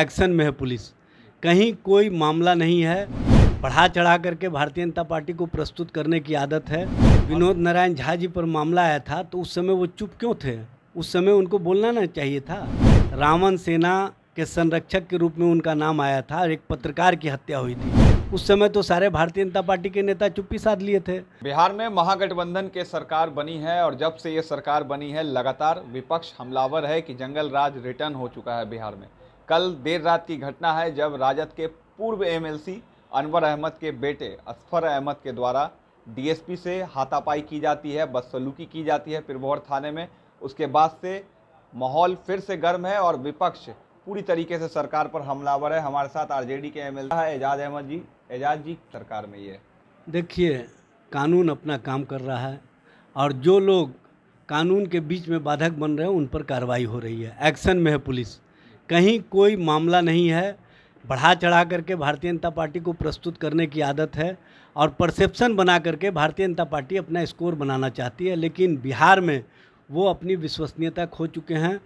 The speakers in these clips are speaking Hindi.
एक्शन में है पुलिस कहीं कोई मामला नहीं है बढ़ा चढ़ा करके भारतीय जनता पार्टी को प्रस्तुत करने की आदत है विनोद नारायण झा जी पर मामला आया था तो उस समय वो चुप क्यों थे उस समय उनको बोलना ना चाहिए था रावण सेना के संरक्षक के रूप में उनका नाम आया था और एक पत्रकार की हत्या हुई थी उस समय तो सारे भारतीय जनता पार्टी के नेता चुप्पी साध लिए थे बिहार में महागठबंधन के सरकार बनी है और जब से ये सरकार बनी है लगातार विपक्ष हमलावर है कि जंगल राज रिटर्न हो चुका है बिहार में कल देर रात की घटना है जब राजद के पूर्व एमएलसी अनवर अहमद के बेटे असफर अहमद के द्वारा डीएसपी से हाथापाई की जाती है बदसलूकी की जाती है पिरभौर थाने में उसके बाद से माहौल फिर से गर्म है और विपक्ष पूरी तरीके से सरकार पर हमलावर है हमारे साथ आरजेडी के एम एल है एजाज अहमद जी एजाज जी सरकार में ये देखिए कानून अपना काम कर रहा है और जो लोग कानून के बीच में बाधक बन रहे हैं उन पर कार्रवाई हो रही है एक्शन में है पुलिस कहीं कोई मामला नहीं है बढ़ा चढ़ा करके भारतीय जनता पार्टी को प्रस्तुत करने की आदत है और परसेप्शन बना करके भारतीय जनता पार्टी अपना स्कोर बनाना चाहती है लेकिन बिहार में वो अपनी विश्वसनीयता खो चुके हैं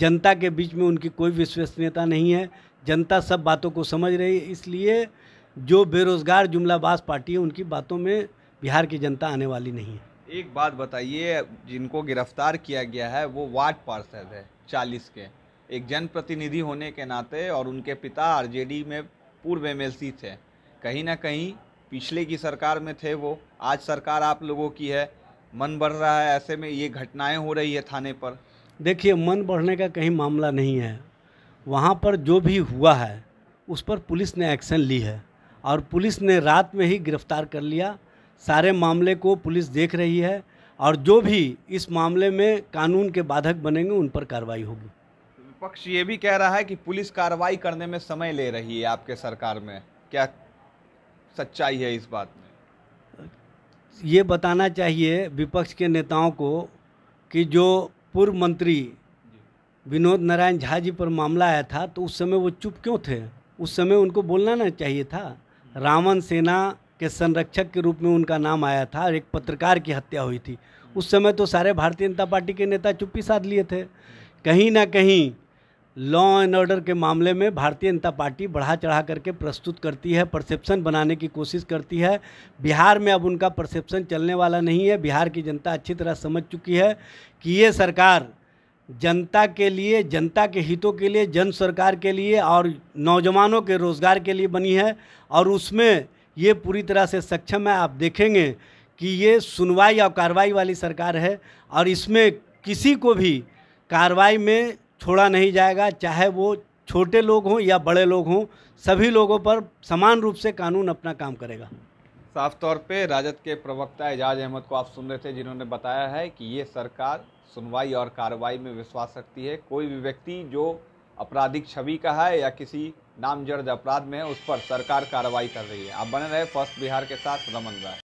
जनता के बीच में उनकी कोई विश्वसनीयता नहीं है जनता सब बातों को समझ रही है इसलिए जो बेरोज़गार जुमलाबाज पार्टी है उनकी बातों में बिहार की जनता आने वाली नहीं है एक बात बताइए जिनको गिरफ्तार किया गया है वो वार्ड पार्षद है चालीस के एक जनप्रतिनिधि होने के नाते और उनके पिता आरजेडी में पूर्व एम थे कहीं ना कहीं पिछले की सरकार में थे वो आज सरकार आप लोगों की है मन बढ़ रहा है ऐसे में ये घटनाएं हो रही है थाने पर देखिए मन बढ़ने का कहीं मामला नहीं है वहाँ पर जो भी हुआ है उस पर पुलिस ने एक्शन ली है और पुलिस ने रात में ही गिरफ्तार कर लिया सारे मामले को पुलिस देख रही है और जो भी इस मामले में कानून के बाधक बनेंगे उन पर कार्रवाई होगी पक्ष ये भी कह रहा है कि पुलिस कार्रवाई करने में समय ले रही है आपके सरकार में क्या सच्चाई है इस बात में ये बताना चाहिए विपक्ष के नेताओं को कि जो पूर्व मंत्री विनोद नारायण झा जी पर मामला आया था तो उस समय वो चुप क्यों थे उस समय उनको बोलना ना चाहिए था रावण सेना के संरक्षक के रूप में उनका नाम आया था और एक पत्रकार की हत्या हुई थी उस समय तो सारे भारतीय जनता पार्टी के नेता चुप्पी साध लिए थे कहीं ना कहीं लॉ एंड ऑर्डर के मामले में भारतीय जनता पार्टी बढ़ा चढ़ा करके प्रस्तुत करती है परसेप्शन बनाने की कोशिश करती है बिहार में अब उनका परसेप्शन चलने वाला नहीं है बिहार की जनता अच्छी तरह समझ चुकी है कि ये सरकार जनता के लिए जनता के हितों के लिए जन सरकार के लिए और नौजवानों के रोज़गार के लिए बनी है और उसमें ये पूरी तरह से सक्षम है आप देखेंगे कि ये सुनवाई और कार्रवाई वाली सरकार है और इसमें किसी को भी कार्रवाई में छोड़ा नहीं जाएगा चाहे वो छोटे लोग हों या बड़े लोग हों सभी लोगों पर समान रूप से कानून अपना काम करेगा साफ तौर पे राजद के प्रवक्ता एजाज अहमद को आप सुन रहे थे जिन्होंने बताया है कि ये सरकार सुनवाई और कार्रवाई में विश्वास रखती है कोई भी व्यक्ति जो आपराधिक छवि का है या किसी नामजर्द अपराध में है उस पर सरकार कार्रवाई कर रही है आप बने रहे फर्स्ट बिहार के साथ रमन राय